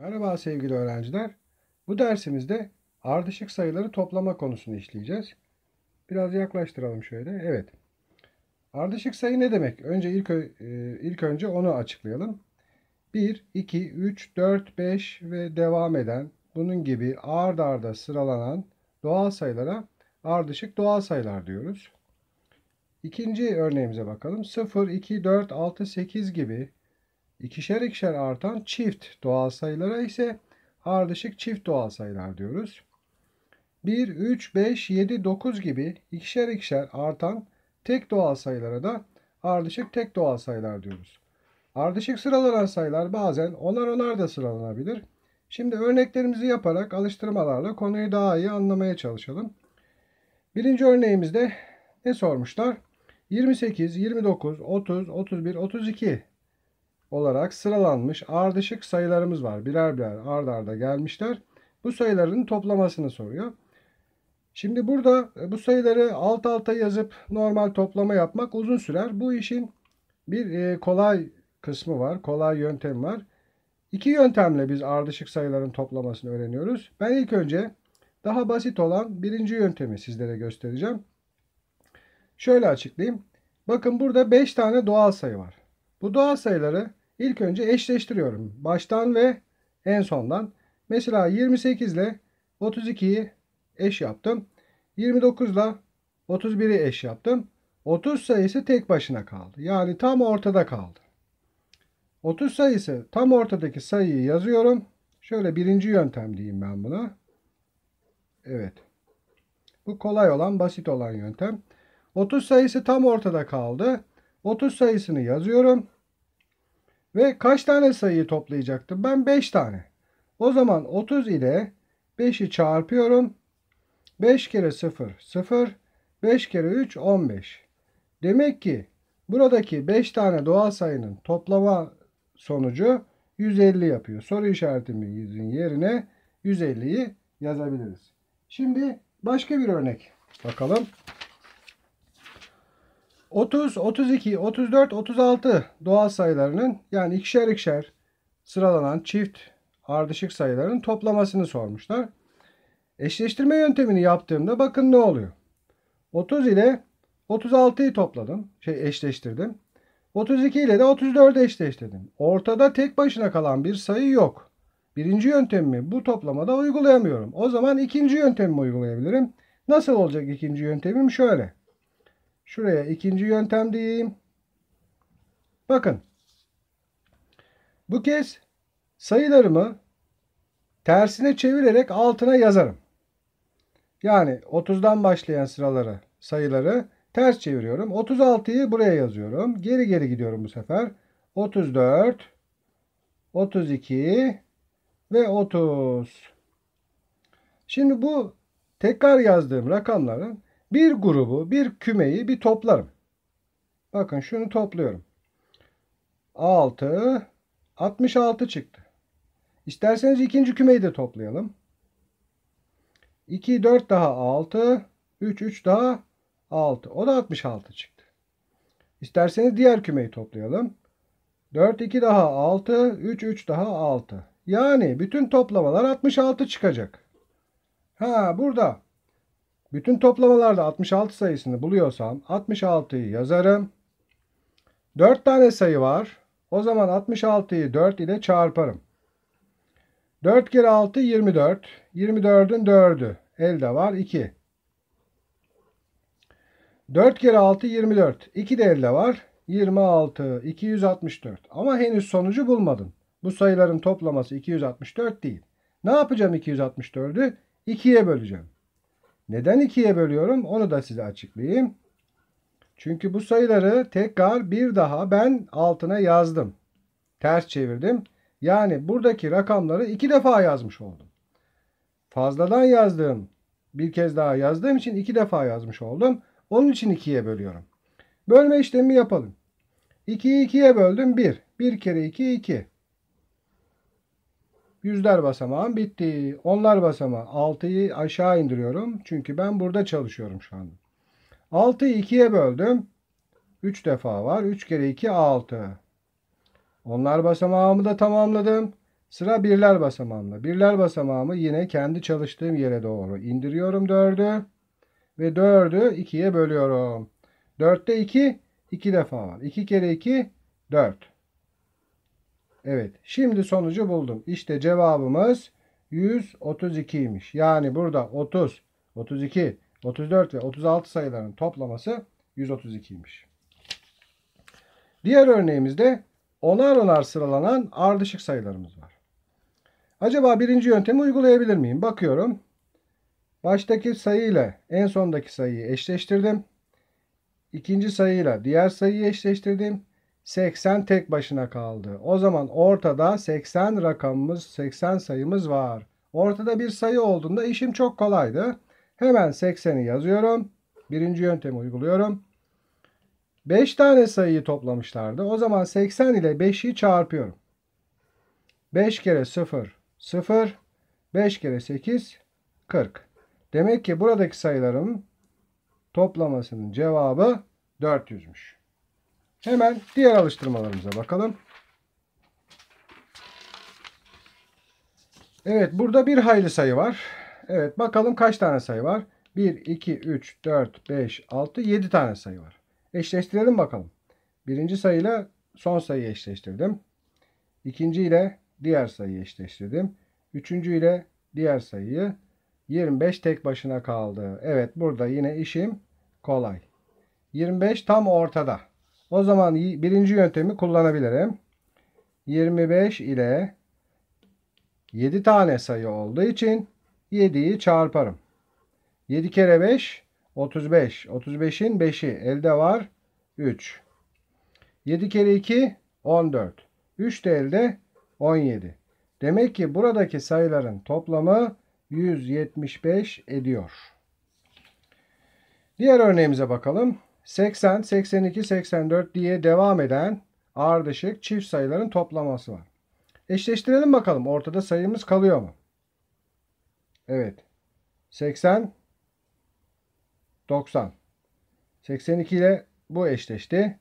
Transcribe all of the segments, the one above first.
Merhaba sevgili öğrenciler. Bu dersimizde ardışık sayıları toplama konusunu işleyeceğiz. Biraz yaklaştıralım şöyle. Evet. Ardışık sayı ne demek? Önce ilk e, ilk önce onu açıklayalım. 1, 2, 3, 4, 5 ve devam eden bunun gibi ard arda sıralanan doğal sayılara ardışık doğal sayılar diyoruz. İkinci örneğimize bakalım. 0, 2, 4, 6, 8 gibi İkişer ikişer artan çift doğal sayılara ise ardışık çift doğal sayılar diyoruz. 1, 3, 5, 7, 9 gibi ikişer ikişer artan tek doğal sayılara da ardışık tek doğal sayılar diyoruz. Ardışık sıralanan sayılar bazen onar onar da sıralanabilir. Şimdi örneklerimizi yaparak alıştırmalarla konuyu daha iyi anlamaya çalışalım. Birinci örneğimizde ne sormuşlar? 28, 29, 30, 31, 32 olarak sıralanmış ardışık sayılarımız var. Birer birer ard arda gelmişler. Bu sayıların toplamasını soruyor. Şimdi burada e, bu sayıları alt alta yazıp normal toplama yapmak uzun sürer. Bu işin bir e, kolay kısmı var. Kolay yöntem var. İki yöntemle biz ardışık sayıların toplamasını öğreniyoruz. Ben ilk önce daha basit olan birinci yöntemi sizlere göstereceğim. Şöyle açıklayayım. Bakın burada 5 tane doğal sayı var. Bu doğal sayıları İlk önce eşleştiriyorum. Baştan ve en sondan. Mesela 28 ile 32'yi eş yaptım. 29 ile 31'i eş yaptım. 30 sayısı tek başına kaldı. Yani tam ortada kaldı. 30 sayısı tam ortadaki sayıyı yazıyorum. Şöyle birinci yöntem diyeyim ben buna. Evet. Bu kolay olan, basit olan yöntem. 30 sayısı tam ortada kaldı. 30 sayısını yazıyorum. Ve kaç tane sayıyı toplayacaktım? Ben 5 tane. O zaman 30 ile 5'i çarpıyorum. 5 kere 0 0. 5 kere 3 15. Demek ki buradaki 5 tane doğal sayının toplama sonucu 150 yapıyor. Soru işaretimizin yerine 150'yi yazabiliriz. Şimdi başka bir örnek bakalım. 30, 32, 34, 36 doğal sayılarının yani ikişer ikişer sıralanan çift ardışık sayıların toplamasını sormuşlar. Eşleştirme yöntemini yaptığımda bakın ne oluyor. 30 ile 36'yı topladım. Şey eşleştirdim. 32 ile de 34'ü eşleştirdim. Ortada tek başına kalan bir sayı yok. Birinci yöntemimi bu toplamada uygulayamıyorum. O zaman ikinci yöntemimi uygulayabilirim. Nasıl olacak ikinci yöntemim? Şöyle. Şuraya ikinci yöntem diyeyim. Bakın. Bu kez sayılarımı tersine çevirerek altına yazarım. Yani 30'dan başlayan sıraları, sayıları ters çeviriyorum. 36'yı buraya yazıyorum. Geri geri gidiyorum bu sefer. 34, 32 ve 30. Şimdi bu tekrar yazdığım rakamların bir grubu, bir kümeyi bir toplarım. Bakın şunu topluyorum. 6, 66 çıktı. İsterseniz ikinci kümeyi de toplayalım. 2, 4 daha 6, 3, 3 daha 6. O da 66 çıktı. İsterseniz diğer kümeyi toplayalım. 4, 2 daha 6, 3, 3 daha 6. Yani bütün toplamalar 66 çıkacak. Ha burada bütün toplamalarda 66 sayısını buluyorsam 66'yı yazarım. 4 tane sayı var. O zaman 66'yı 4 ile çarparım. 4 kere 6 24. 24'ün 4'ü. Elde var 2. 4 kere 6 24. 2 de elde var. 26, 264. Ama henüz sonucu bulmadım. Bu sayıların toplaması 264 değil. Ne yapacağım 264'ü? 2'ye böleceğim. Neden ikiye bölüyorum onu da size açıklayayım. Çünkü bu sayıları tekrar bir daha ben altına yazdım. Ters çevirdim. Yani buradaki rakamları iki defa yazmış oldum. Fazladan yazdığım bir kez daha yazdığım için iki defa yazmış oldum. Onun için ikiye bölüyorum. Bölme işlemi yapalım. 2'yi 2'ye böldüm 1. 1 kere 2 2. Yüzler basamağım bitti. Onlar basamağı 6'yı aşağı indiriyorum. Çünkü ben burada çalışıyorum şu anda. 6'yı 2'ye böldüm. 3 defa var. 3 kere 2 6. Onlar basamağımı da tamamladım. Sıra birler basamağımda. Birler basamağımı yine kendi çalıştığım yere doğru indiriyorum 4'ü. Ve 4'ü 2'ye bölüyorum. 4'te 2 2 defa var. 2 kere 2 4. Evet şimdi sonucu buldum. İşte cevabımız 132'ymiş. Yani burada 30, 32, 34 ve 36 sayıların toplaması 132'ymiş. Diğer örneğimizde onar onar sıralanan ardışık sayılarımız var. Acaba birinci yöntemi uygulayabilir miyim? Bakıyorum. Baştaki sayı ile en sondaki sayıyı eşleştirdim. İkinci sayıyla diğer sayıyı eşleştirdim. 80 tek başına kaldı. O zaman ortada 80 rakamımız, 80 sayımız var. Ortada bir sayı olduğunda işim çok kolaydı. Hemen 80'i yazıyorum. Birinci yöntemi uyguluyorum. 5 tane sayıyı toplamışlardı. O zaman 80 ile 5'i çarpıyorum. 5 kere 0, 0. 5 kere 8, 40. Demek ki buradaki sayıların toplamasının cevabı 400'müş. Hemen diğer alıştırmalarımıza bakalım. Evet burada bir hayli sayı var. Evet bakalım kaç tane sayı var. 1, 2, 3, 4, 5, 6, 7 tane sayı var. Eşleştirelim bakalım. Birinci sayıyla son sayıyı eşleştirdim. İkinci ile diğer sayıyı eşleştirdim. Üçüncü ile diğer sayıyı 25 tek başına kaldı. Evet burada yine işim kolay. 25 tam ortada. O zaman birinci yöntemi kullanabilirim. 25 ile 7 tane sayı olduğu için 7'yi çarparım. 7 kere 5 35. 35'in 5'i elde var 3. 7 kere 2 14. 3 de elde 17. Demek ki buradaki sayıların toplamı 175 ediyor. Diğer örneğimize bakalım. 80, 82, 84 diye devam eden ardışık çift sayıların toplaması var. Eşleştirelim bakalım ortada sayımız kalıyor mu? Evet. 80, 90. 82 ile bu eşleşti.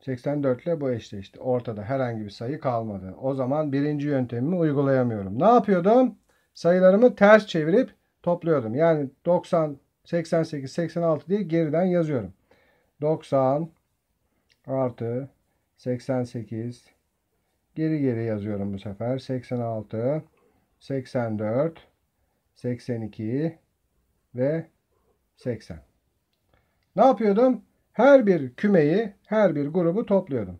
84 ile bu eşleşti. Ortada herhangi bir sayı kalmadı. O zaman birinci yöntemimi uygulayamıyorum. Ne yapıyordum? Sayılarımı ters çevirip topluyordum. Yani 90, 88, 86 diye geriden yazıyorum. 90 artı 88 geri geri yazıyorum bu sefer 86 84 82 ve 80 ne yapıyordum her bir kümeyi her bir grubu topluyordum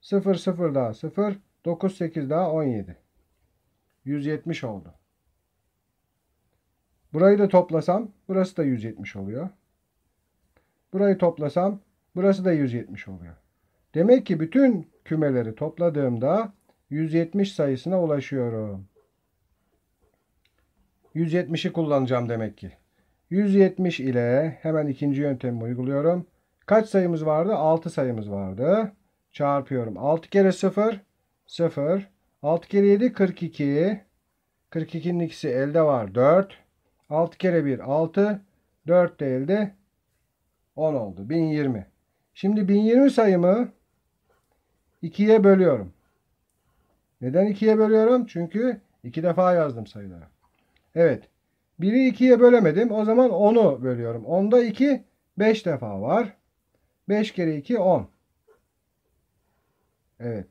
0 0 daha 0 9 8 daha 17 170 oldu burayı da toplasam burası da 170 oluyor Burayı toplasam burası da 170 oluyor. Demek ki bütün kümeleri topladığımda 170 sayısına ulaşıyorum. 170'i kullanacağım demek ki. 170 ile hemen ikinci yöntemi uyguluyorum. Kaç sayımız vardı? 6 sayımız vardı. Çarpıyorum. 6 kere 0 0 6 kere 7 42 42'nin ikisi elde var 4 6 kere 1 6 4 de elde 10 oldu. 1020. Şimdi 1020 sayımı 2'ye bölüyorum. Neden 2'ye bölüyorum? Çünkü 2 defa yazdım sayıları. Evet. 1'i 2'ye bölemedim. O zaman 10'u bölüyorum. 10'da 2 5 defa var. 5 kere 2 10. Evet.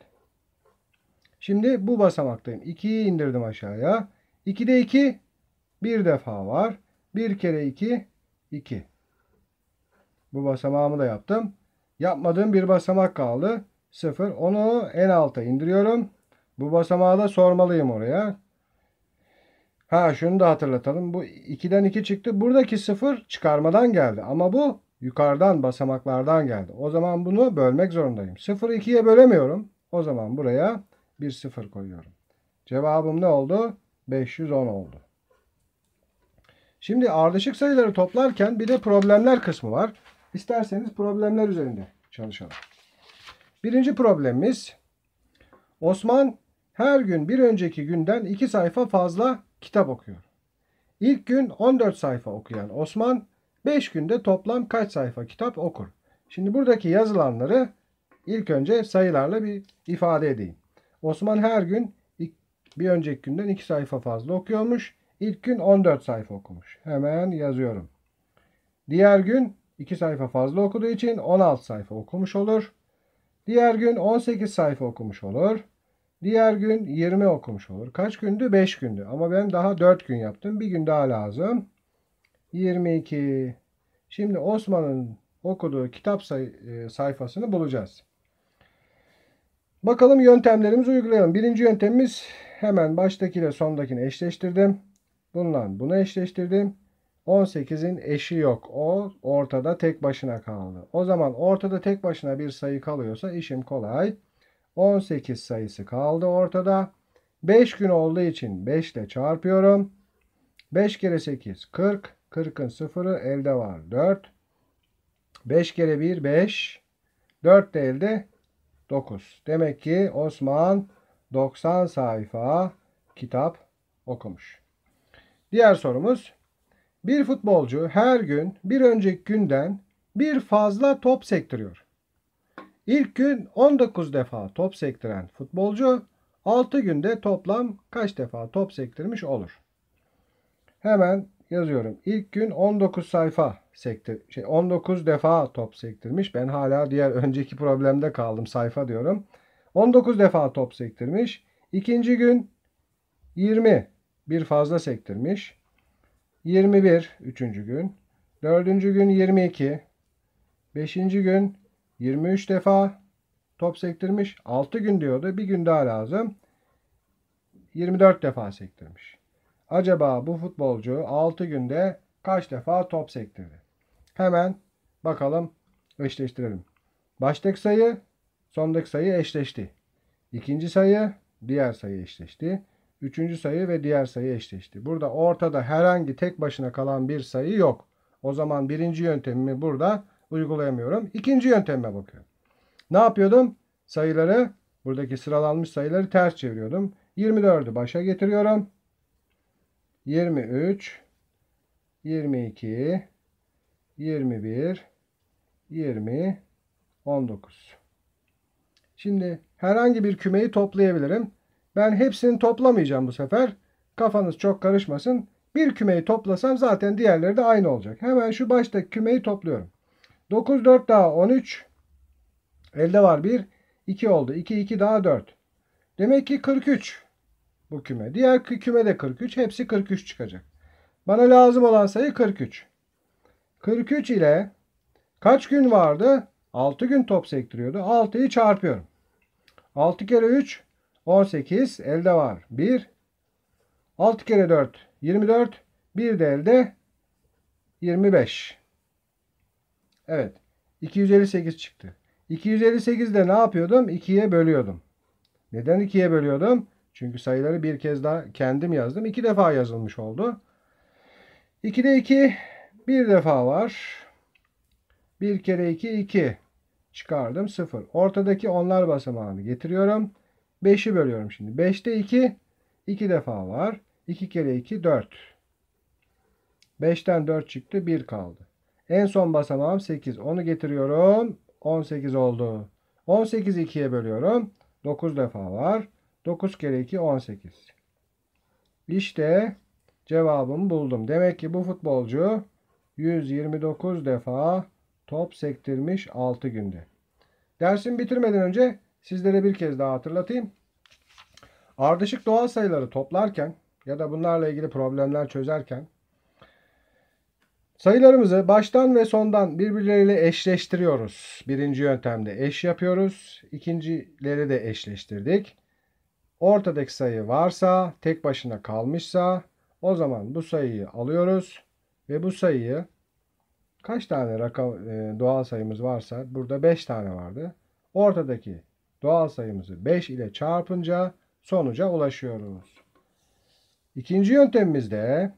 Şimdi bu basamaktayım. 2'yi indirdim aşağıya. 2'de 2 bir defa var. 1 kere 2 2. Bu basamağımı da yaptım. Yapmadığım bir basamak kaldı. 0. Onu en alta indiriyorum. Bu basamağı da sormalıyım oraya. Ha şunu da hatırlatalım. Bu 2'den 2 çıktı. Buradaki 0 çıkarmadan geldi. Ama bu yukarıdan basamaklardan geldi. O zaman bunu bölmek zorundayım. 0'ı 2'ye bölemiyorum. O zaman buraya bir 0 koyuyorum. Cevabım ne oldu? 510 oldu. Şimdi ardışık sayıları toplarken bir de problemler kısmı var. İsterseniz problemler üzerinde çalışalım. Birinci problemimiz Osman her gün bir önceki günden 2 sayfa fazla kitap okuyor. İlk gün 14 sayfa okuyan Osman 5 günde toplam kaç sayfa kitap okur? Şimdi buradaki yazılanları ilk önce sayılarla bir ifade edeyim. Osman her gün bir önceki günden 2 sayfa fazla okuyormuş. İlk gün 14 sayfa okumuş. Hemen yazıyorum. Diğer gün 2 sayfa fazla okuduğu için 16 sayfa okumuş olur. Diğer gün 18 sayfa okumuş olur. Diğer gün 20 okumuş olur. Kaç gündü? 5 gündü. Ama ben daha 4 gün yaptım. Bir gün daha lazım. 22. Şimdi Osman'ın okuduğu kitap say e, sayfasını bulacağız. Bakalım yöntemlerimizi uygulayalım. Birinci yöntemimiz hemen baştaki ile sondakini eşleştirdim. Bununla bunu eşleştirdim. 18'in eşi yok. O ortada tek başına kaldı. O zaman ortada tek başına bir sayı kalıyorsa işim kolay. 18 sayısı kaldı ortada. 5 gün olduğu için 5 ile çarpıyorum. 5 kere 8 40. 40'ın 0'ı elde var 4. 5 kere 1 5. 4 de elde 9. Demek ki Osman 90 sayfa kitap okumuş. Diğer sorumuz bir futbolcu her gün bir önceki günden bir fazla top sektiriyor. İlk gün 19 defa top sektiren futbolcu 6 günde toplam kaç defa top sektirmiş olur? Hemen yazıyorum. İlk gün 19 sayfa sektir şey 19 defa top sektirmiş. Ben hala diğer önceki problemde kaldım sayfa diyorum. 19 defa top sektirmiş. İkinci gün 20 bir fazla sektirmiş. 21 üçüncü gün, dördüncü gün 22, beşinci gün 23 defa top sektirmiş. 6 gün diyordu. Bir gün daha lazım. 24 defa sektirmiş. Acaba bu futbolcu 6 günde kaç defa top sektirdi? Hemen bakalım eşleştirelim. Baştaki sayı sondaki sayı eşleşti. İkinci sayı diğer sayı eşleşti. Üçüncü sayı ve diğer sayı eşleşti. Burada ortada herhangi tek başına kalan bir sayı yok. O zaman birinci yöntemimi burada uygulayamıyorum. İkinci yönteme bakıyorum. Ne yapıyordum? Sayıları, buradaki sıralanmış sayıları ters çeviriyordum. 24'ü başa getiriyorum. 23, 22, 21, 20, 19. Şimdi herhangi bir kümeyi toplayabilirim. Ben hepsini toplamayacağım bu sefer. Kafanız çok karışmasın. Bir kümeyi toplasam zaten diğerleri de aynı olacak. Hemen şu baştaki kümeyi topluyorum. 9, 4 daha 13. Elde var 1. 2 oldu. 2, 2 daha 4. Demek ki 43 bu küme. Diğer küme de 43. Hepsi 43 çıkacak. Bana lazım olan sayı 43. 43 ile kaç gün vardı? 6 gün top sektiriyordu. 6'yı çarpıyorum. 6 kere 3 18 elde var. 1. 6 kere 4 24. 1 de elde 25. Evet. 258 çıktı. 258 de ne yapıyordum? 2'ye bölüyordum. Neden 2'ye bölüyordum? Çünkü sayıları bir kez daha kendim yazdım. 2 defa yazılmış oldu. 2'de 2 bir defa var. 1 kere 2 2 çıkardım 0. Ortadaki onlar basamağını getiriyorum. 5'i bölüyorum şimdi. 5'te 2 2 defa var. 2 kere 2 4. 5'ten 4 çıktı 1 kaldı. En son basamağım 8. Onu getiriyorum. 18 oldu. 18 2'ye bölüyorum. 9 defa var. 9 kere 2 18. İşte cevabımı buldum. Demek ki bu futbolcu 129 defa top sektirmiş 6 günde. Dersimi bitirmeden önce Sizlere bir kez daha hatırlatayım. Ardışık doğal sayıları toplarken ya da bunlarla ilgili problemler çözerken sayılarımızı baştan ve sondan birbirleriyle eşleştiriyoruz. Birinci yöntemde eş yapıyoruz. İkincileri de eşleştirdik. Ortadaki sayı varsa, tek başına kalmışsa o zaman bu sayıyı alıyoruz ve bu sayıyı kaç tane rakam, e, doğal sayımız varsa burada 5 tane vardı. Ortadaki doğal sayımızı 5 ile çarpınca sonuca ulaşıyoruz. İkinci yöntemimizde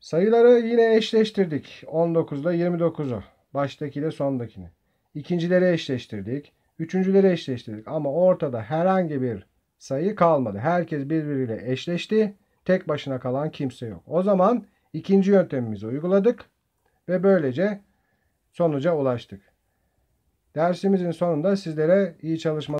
sayıları yine eşleştirdik. 19'da 29'u. Baştaki ile sondakini. İkincileri eşleştirdik. Üçüncüleri eşleştirdik. Ama ortada herhangi bir sayı kalmadı. Herkes birbiriyle eşleşti. Tek başına kalan kimse yok. O zaman ikinci yöntemimizi uyguladık. Ve böylece sonuca ulaştık. Dersimizin sonunda sizlere iyi çalışmalar.